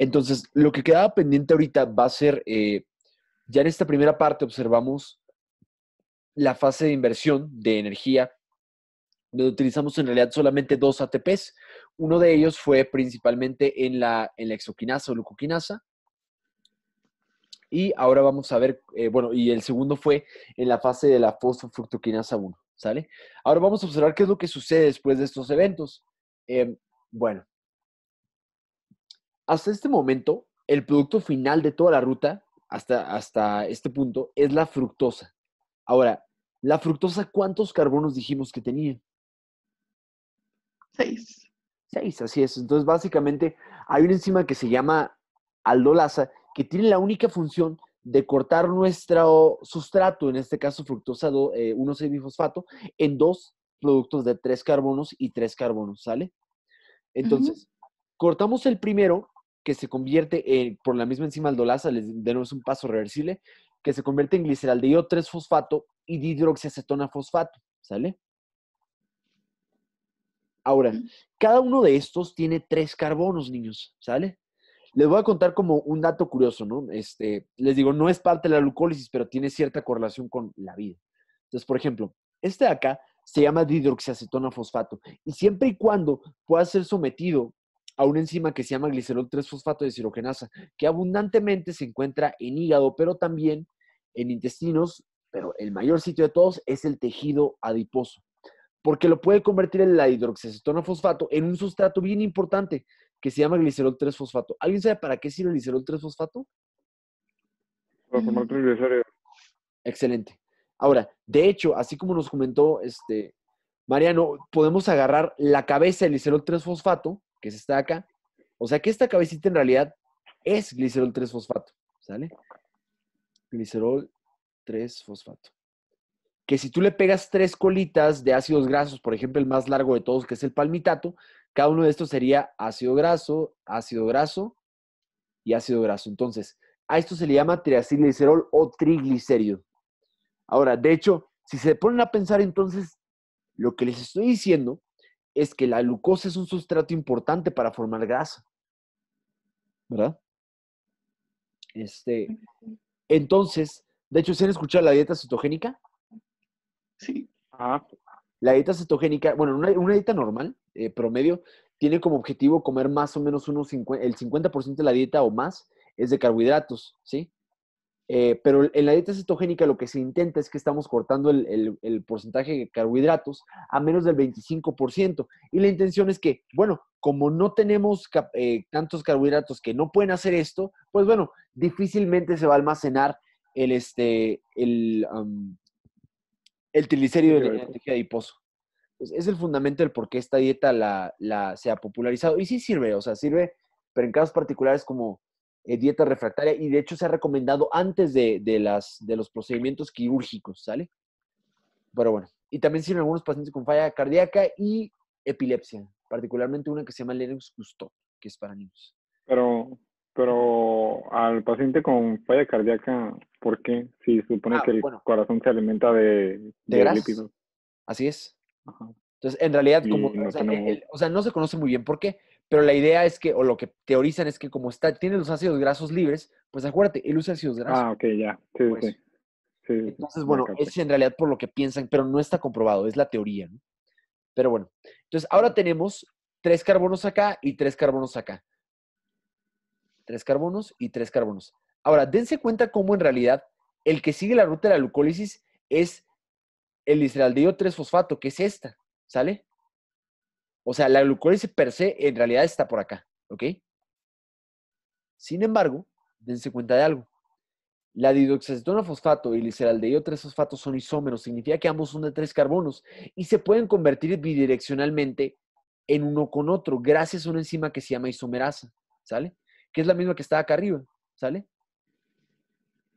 Entonces, lo que quedaba pendiente ahorita va a ser, eh, ya en esta primera parte observamos la fase de inversión de energía, donde utilizamos en realidad solamente dos ATPs. Uno de ellos fue principalmente en la, en exoquinasa o leucoquinasa. Y ahora vamos a ver, eh, bueno, y el segundo fue en la fase de la fosfofructoquinasa 1, ¿sale? Ahora vamos a observar qué es lo que sucede después de estos eventos. Em, bueno, hasta este momento, el producto final de toda la ruta, hasta, hasta este punto, es la fructosa. Ahora, la fructosa, ¿cuántos carbonos dijimos que tenía? Seis. Seis, así es. Entonces, básicamente, hay una enzima que se llama aldolasa, que tiene la única función de cortar nuestro sustrato, en este caso fructosa 1,6-bifosfato, eh, en dos productos de tres carbonos y tres carbonos, ¿sale? Entonces, cortamos el primero que se convierte en, por la misma enzima aldolasa, les es un paso reversible, que se convierte en gliceraldehído 3-fosfato y dihidroxiacetona fosfato, ¿sale? Ahora, cada uno de estos tiene tres carbonos, niños, ¿sale? Les voy a contar como un dato curioso, ¿no? Este, les digo, no es parte de la glucólisis, pero tiene cierta correlación con la vida. Entonces, por ejemplo, este de acá se llama dihidroxiacetona fosfato y siempre y cuando pueda ser sometido a una enzima que se llama glicerol 3-fosfato de cirogenasa, que abundantemente se encuentra en hígado, pero también en intestinos, pero el mayor sitio de todos es el tejido adiposo, porque lo puede convertir en la hidroxacetona fosfato en un sustrato bien importante que se llama glicerol 3-fosfato. ¿Alguien sabe para qué sirve el glicerol 3-fosfato? Para mm. Excelente. Ahora, de hecho, así como nos comentó este Mariano, podemos agarrar la cabeza del glicerol 3-fosfato que se está acá. O sea que esta cabecita en realidad es glicerol 3-fosfato, ¿sale? Glicerol 3-fosfato. Que si tú le pegas tres colitas de ácidos grasos, por ejemplo, el más largo de todos, que es el palmitato, cada uno de estos sería ácido graso, ácido graso y ácido graso. Entonces, a esto se le llama triacilglicerol o triglicérido. Ahora, de hecho, si se ponen a pensar entonces, lo que les estoy diciendo es que la glucosa es un sustrato importante para formar grasa. ¿Verdad? Este, entonces, de hecho, ¿se han escuchado la dieta cetogénica? Sí. Ah. La dieta cetogénica, bueno, una, dieta normal, eh, promedio, tiene como objetivo comer más o menos unos el 50% de la dieta o más es de carbohidratos, ¿sí? Eh, pero en la dieta cetogénica lo que se intenta es que estamos cortando el, porcentaje de carbohidratos a menos del 25%. Y la intención es que, bueno, como no tenemos eh, tantos carbohidratos que no pueden hacer esto, pues bueno, difícilmente se va a almacenar el, este, el, el triglicérido de la adiposo. es el fundamento del por qué esta dieta la, se ha popularizado. Y sí sirve, o sea, sirve, pero en casos particulares como eh, dieta refractaria y de hecho se ha recomendado antes de, de, las, de los procedimientos quirúrgicos, ¿sale? Pero bueno, y también sirven algunos pacientes con falla cardíaca y epilepsia, particularmente una que se llama Lennox gastaut que es para niños. Pero, pero al paciente con falla cardíaca, ¿por qué? Si supone ah, que el corazón se alimenta de, de, lípidos. Así es. Entonces, en realidad, como, o, sea, o sea, no se conoce muy bien por qué pero la idea es que, o lo que teorizan es que como está, tiene los ácidos grasos libres, pues acuérdate, él usa ácidos grasos. Ah, ok, ya. Sí, sí. Pues, entonces, bueno, es en realidad por lo que piensan, pero no está comprobado, es la teoría. Pero bueno, entonces ahora tenemos tres carbonos acá y tres carbonos acá. Tres carbonos y tres carbonos. Ahora, dense cuenta cómo en realidad el que sigue la ruta de la glucólisis es el o 3-fosfato, que es esta, ¿sale? O sea, la glucólisis per se en realidad está por acá, ¿ok? Sin embargo, dense cuenta de algo. La didoxacetona fosfato y el 3 fosfato son isómeros, significa que ambos son de tres carbonos y se pueden convertir bidireccionalmente en uno con otro, gracias a una enzima que se llama isomerasa, ¿sale? Que es la misma que está acá arriba, ¿sale?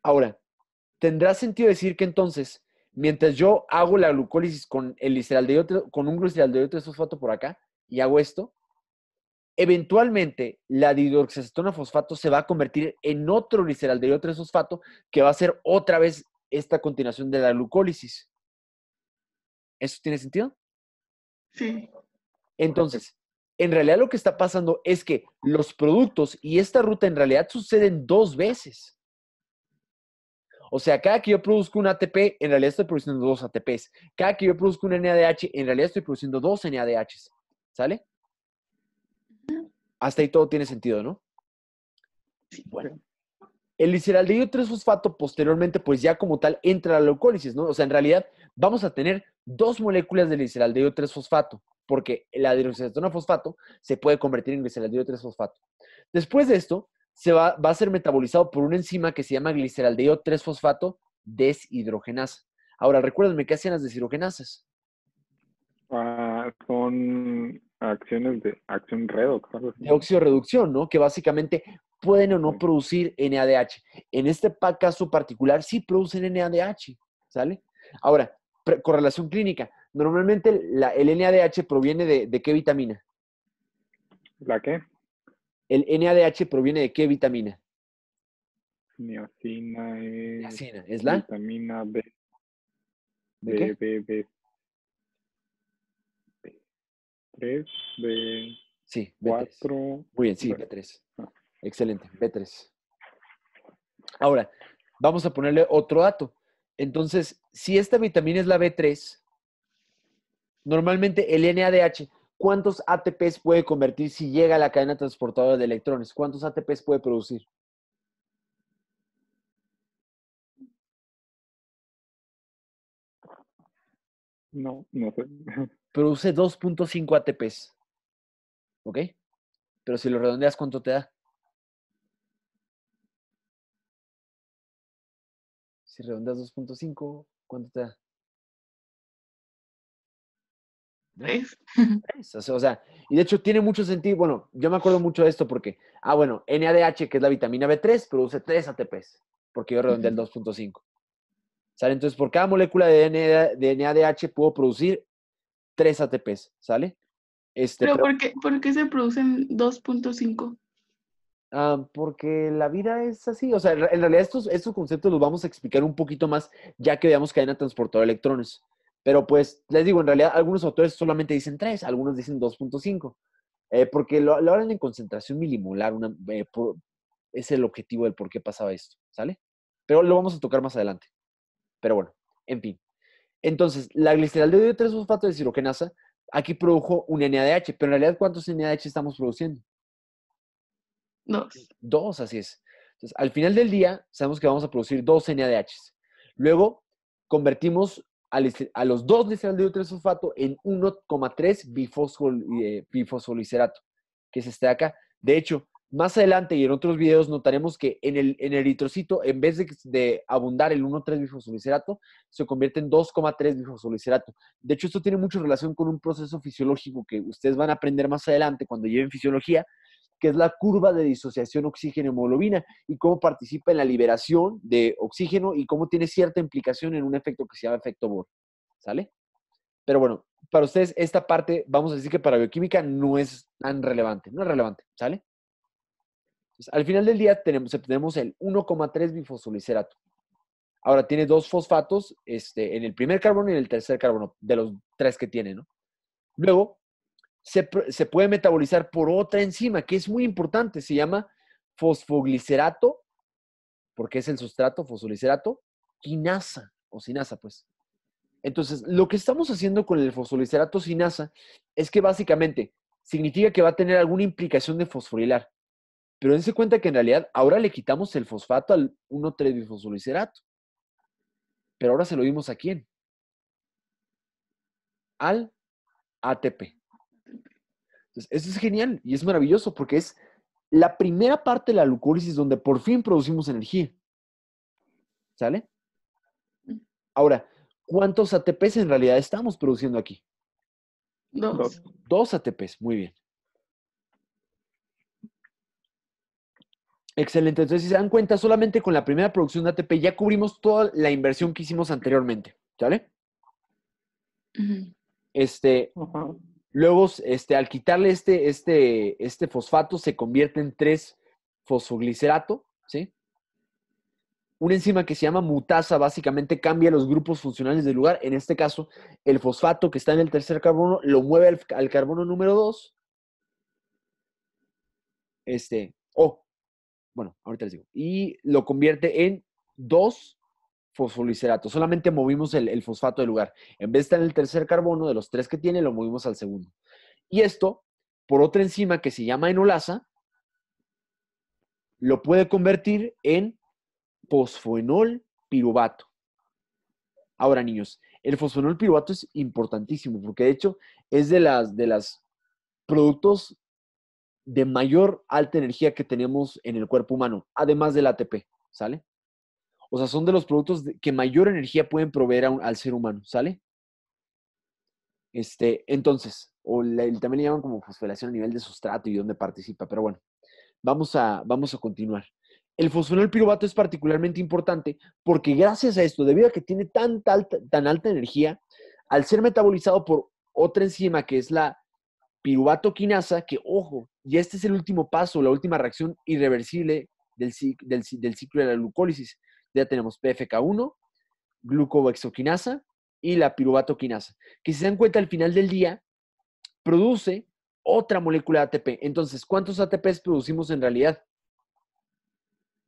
Ahora, ¿tendrá sentido decir que entonces, mientras yo hago la glucólisis con el con un gliceraldehído 3 fosfato por acá, y hago esto, eventualmente la didoxacetona fosfato se va a convertir en otro de 3 fosfato que va a ser otra vez esta continuación de la glucólisis. ¿Eso tiene sentido? Sí. Entonces, en realidad lo que está pasando es que los productos y esta ruta en realidad suceden dos veces. O sea, cada que yo produzco un ATP, en realidad estoy produciendo dos ATPs. Cada que yo produzco un NADH, en realidad estoy produciendo dos NADHs. ¿Sale? Hasta ahí todo tiene sentido, ¿no? Sí, bueno. El liceraldehído 3-fosfato posteriormente, pues ya como tal, entra a la glucólisis, ¿no? O sea, en realidad vamos a tener dos moléculas de liceraldehído 3-fosfato, porque la dihidroxiacetona fosfato se puede convertir en gliceraldehído 3-fosfato. Después de esto, se va, a ser metabolizado por una enzima que se llama gliceraldehído 3-fosfato deshidrogenasa. Ahora, recuérdenme, ¿qué hacían las deshidrogenasas? Ah, son acciones de acción redox. De óxido reducción, ¿no? Que básicamente pueden o no producir NADH. En este caso particular sí producen NADH, ¿sale? Ahora, correlación clínica. Normalmente la, el NADH proviene de, qué vitamina? ¿La qué? El NADH proviene de qué vitamina? Niacina es... ¿es la? Vitamina B. ¿De, B, B, B, 3, B. Sí, b 4. Muy bien, sí, B3. Ah. Excelente, B3. Ahora, vamos a ponerle otro dato. Entonces, si esta vitamina es la B3, normalmente el NADH, ¿cuántos ATPs puede convertir si llega a la cadena transportadora de electrones? ¿Cuántos ATPs puede producir? No, no sé. produce 2.5 ATPs. ¿Ok? Pero si lo redondeas, ¿cuánto te da? Si redondeas 2.5, ¿cuánto te da? 3. O sea, y de hecho tiene mucho sentido. Bueno, yo me acuerdo mucho de esto porque, ah, bueno, NADH, que es la vitamina B3, produce 3 ATPs, porque yo redondeé el 2.5. ¿Sale? Entonces, por cada molécula de, NADH puedo producir Tres ATPs, ¿sale? Este, pero... por qué, se producen 2.5? Ah, porque la vida es así, o sea, en realidad estos, conceptos los vamos a explicar un poquito más ya que veamos cadena transportadora de electrones. Pero pues, les digo, en realidad algunos autores solamente dicen 3, algunos dicen 2.5, eh, porque lo, hablan en concentración milimolar, una, eh, es el objetivo del por qué pasaba esto, ¿sale? Pero lo vamos a tocar más adelante. Pero bueno, en fin, entonces, la glicerol de 3 fosfato de siroquenasa, aquí produjo un NADH, pero en realidad, ¿cuántos NADH estamos produciendo? Dos. Dos, así es. Entonces, al final del día, sabemos que vamos a producir dos NADH. Luego, convertimos a los dos glicerol de 3 fosfato en 1,3 eh, que es este acá. De hecho, más adelante y en otros videos notaremos que en el, en el eritrocito, en vez de, abundar el 1,3-bifosfolicerato, se convierte en 2,3-bifosfolicerato. De hecho, esto tiene mucha relación con un proceso fisiológico que ustedes van a aprender más adelante cuando lleven fisiología, que es la curva de disociación oxígeno-hemoglobina y cómo participa en la liberación de oxígeno y cómo tiene cierta implicación en un efecto que se llama efecto Bohr. ¿Sale? Pero bueno, para ustedes esta parte, vamos a decir que para bioquímica no es tan relevante, no es relevante, ¿sale? al final del día tenemos, tenemos el 1,3 bifosfolicerato. Ahora tiene dos fosfatos este, en el primer carbono y en el tercer carbono, de los tres que tiene, ¿no? Luego, se, se puede metabolizar por otra enzima que es muy importante, se llama fosfoglicerato, porque es el sustrato fosfolicerato, quinasa o sinasa, pues. Entonces, lo que estamos haciendo con el fosfolicerato sinasa es que básicamente significa que va a tener alguna implicación de fosforilar. Pero dense cuenta que en realidad ahora le quitamos el fosfato al 1,3-bifosfolicerato. Pero ahora se lo dimos a quién? Al ATP. Entonces, eso es genial y es maravilloso porque es la primera parte de la glucólisis donde por fin producimos energía. ¿Sale? Ahora, ¿cuántos ATPs en realidad estamos produciendo aquí? Dos. Dos ATPs, muy bien. Excelente. Entonces, si se dan cuenta, solamente con la primera producción de ATP ya cubrimos toda la inversión que hicimos anteriormente. ¿Sale? Este. Luego, este, al quitarle este, este, este fosfato, se convierte en 3-fosfoglicerato, ¿sí? Una enzima que se llama mutasa básicamente cambia los grupos funcionales del lugar. En este caso, el fosfato que está en el tercer carbono lo mueve al, carbono número 2. Este, oh, bueno, ahorita les digo. Y lo convierte en dos fosfoliceratos. Solamente movimos el, fosfato del lugar. En vez de estar en el tercer carbono, de los tres que tiene, lo movimos al segundo. Y esto, por otra enzima que se llama enolasa, lo puede convertir en fosfenol piruvato. Ahora, niños, el fosfenol piruvato es importantísimo porque de hecho es de las de los productos de mayor alta energía que tenemos en el cuerpo humano, además del ATP, ¿sale? O sea, son de los productos que mayor energía pueden proveer al ser humano, ¿sale? Este, entonces, o también le llaman como fosforilación a nivel de sustrato y donde participa, pero bueno, vamos a, vamos a continuar. El fosfenol piruvato es particularmente importante porque gracias a esto, debido a que tiene tan, tan alta energía, al ser metabolizado por otra enzima que es la piruvatoquinasa, que ojo, y este es el último paso, la última reacción irreversible del, ciclo de la glucólisis. Ya tenemos PFK1, glucoexoquinasa y la piruvatoquinasa, que si se dan cuenta al final del día produce otra molécula de ATP. Entonces, ¿cuántos ATPs producimos en realidad?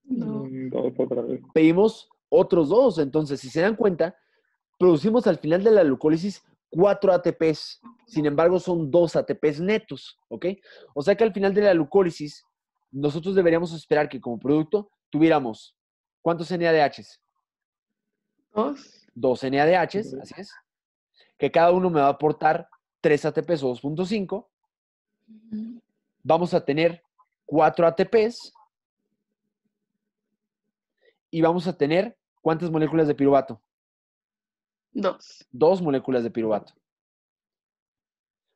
Mm, Pedimos otros dos. Entonces, si se dan cuenta, producimos al final de la glucólisis cuatro ATPs, sin embargo son dos ATPs netos, ¿ok? O sea que al final de la glucólisis, nosotros deberíamos esperar que como producto tuviéramos, ¿cuántos NADHs? Dos. Dos NADHs, así es. Que cada uno me va a aportar 3 ATPs o 2.5. Vamos a tener 4 ATPs y vamos a tener, ¿cuántas moléculas de piruvato? Dos. Dos moléculas de piruvato.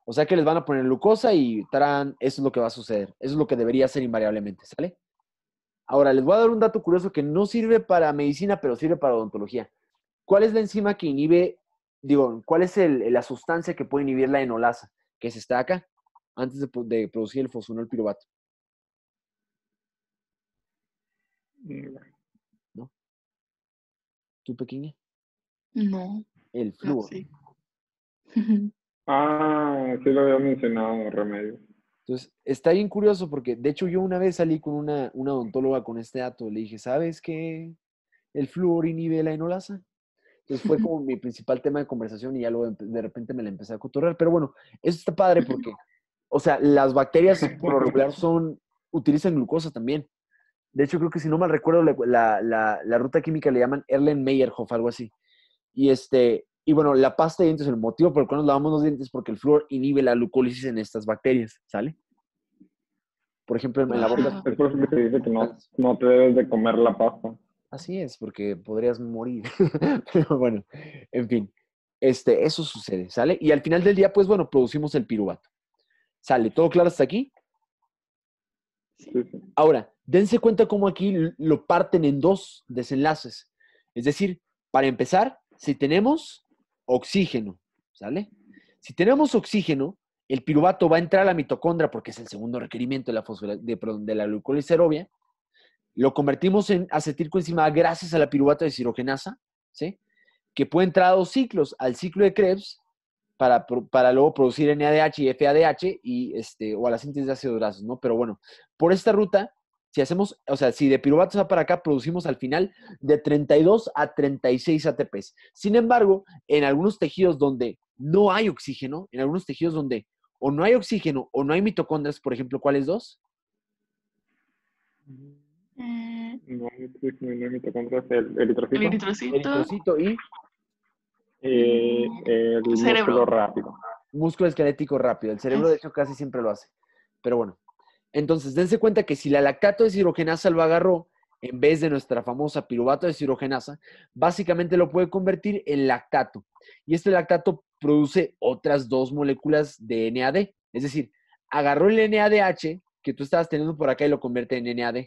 O sea que les van a poner glucosa y tarán, eso es lo que va a suceder. Eso es lo que debería ser invariablemente, ¿sale? Ahora, les voy a dar un dato curioso que no sirve para medicina, pero sirve para odontología. ¿Cuál es la enzima que inhibe, digo, cuál es la sustancia que puede inhibir la enolasa, que se está acá, antes de, producir el fosfonol piruvato? ¿No? ¿Tú, pequeña? No. El ah, flúor. Ah, sí. lo había mencionado, remedio. Entonces, está bien curioso porque, de hecho, yo una vez salí con una, una odontóloga con este dato. Le dije, ¿sabes qué? El flúor inhibe la enolasa. Entonces fue como mi principal tema de conversación y ya luego de repente me la empecé a cotorrear. Pero bueno, eso está padre porque, o sea, las bacterias por lo regular son, utilizan glucosa también. De hecho, creo que si no mal recuerdo, la, la, ruta química le llaman Meyerhoff, algo así. Y, este, y bueno, la pasta de dientes, es el motivo por el cual nos lavamos los dientes, porque el flúor inhibe la glucólisis en estas bacterias, ¿sale? Por ejemplo, en la boca... Es por eso que te dice que no, no te debes de comer la pasta. Así es, porque podrías morir. Pero bueno, en fin, este, eso sucede, ¿sale? Y al final del día, pues bueno, producimos el piruvato. ¿Sale? ¿Todo claro hasta aquí? Ahora, dense cuenta cómo aquí lo parten en dos desenlaces. Es decir, para empezar, si tenemos oxígeno, ¿sale? Si tenemos oxígeno, el piruvato va a entrar a la mitocondria porque es el segundo requerimiento de la, de, de la glucólisis Lo convertimos en acetilcoenzima gracias a la piruvato de cirogenasa, ¿sí? Que puede entrar a dos ciclos, al ciclo de Krebs para, luego producir NADH y FADH y este, o a la síntesis de ácidos grasos, ¿no? Pero bueno, por esta ruta si hacemos, o sea, si de piruvato va para acá, producimos al final de 32 a 36 ATPs. Sin embargo, en algunos tejidos donde no hay oxígeno, en algunos tejidos donde o no hay oxígeno o no hay mitocondrias, por ejemplo, ¿cuáles dos? Mm. No hay mitocondrias, el, eritrocito. El eritrocito. y... Eh, mm. el, cerebro. músculo rápido. Músculo esquelético rápido. El cerebro, de hecho, casi siempre lo hace. Pero bueno, entonces, dense cuenta que si la lactato de cirogenasa lo agarró, en vez de nuestra famosa piruvato de cirogenasa, básicamente lo puede convertir en lactato. Y este lactato produce otras dos moléculas de NAD. Es decir, agarró el NADH que tú estabas teniendo por acá y lo convierte en NAD.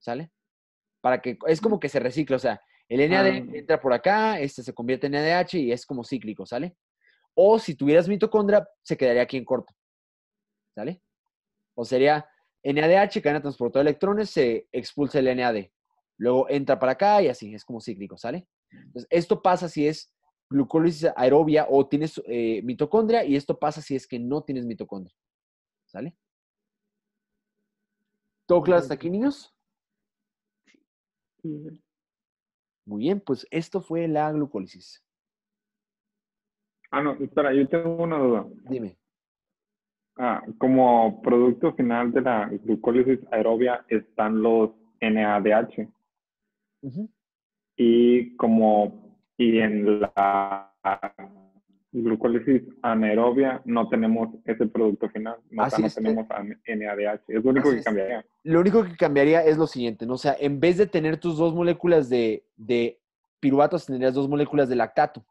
¿Sale? Para que, es como que se recicla, o sea, el NAD ah. entra por acá, este se convierte en NADH y es como cíclico, ¿sale? O si tuvieras mitocondria, se quedaría aquí en corto. ¿Sale? O sería NADH, que transportadora de electrones, se expulsa el NAD. Luego entra para acá y así, es como cíclico, ¿sale? Entonces, esto pasa si es glucólisis aerobia o tienes eh, mitocondria y esto pasa si es que no tienes mitocondria, ¿sale? ¿Todo claro hasta aquí, niños? Muy bien, pues esto fue la glucólisis. Ah, no, espera, yo tengo una duda. Dime. Ah, como producto final de la glucólisis aerobia están los NADH. Y como y en la glucólisis anaerobia no tenemos ese producto final, no, tenemos NADH, es lo único que cambiaría. Lo único que cambiaría es lo siguiente, ¿no? o sea, en vez de tener tus dos moléculas de, de tendrías dos moléculas de lactato.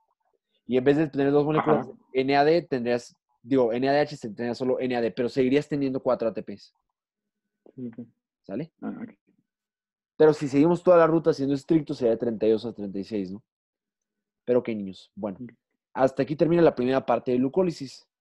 Y en vez de tener dos moléculas de NAD, tendrías digo, NADH se solo NAD, pero seguirías teniendo cuatro ATPs. ¿Sale? Ah, pero si seguimos toda la ruta siendo estrictos, sería de 32 a 36, ¿no? Pero qué niños. Bueno, hasta aquí termina la primera parte de glucólisis.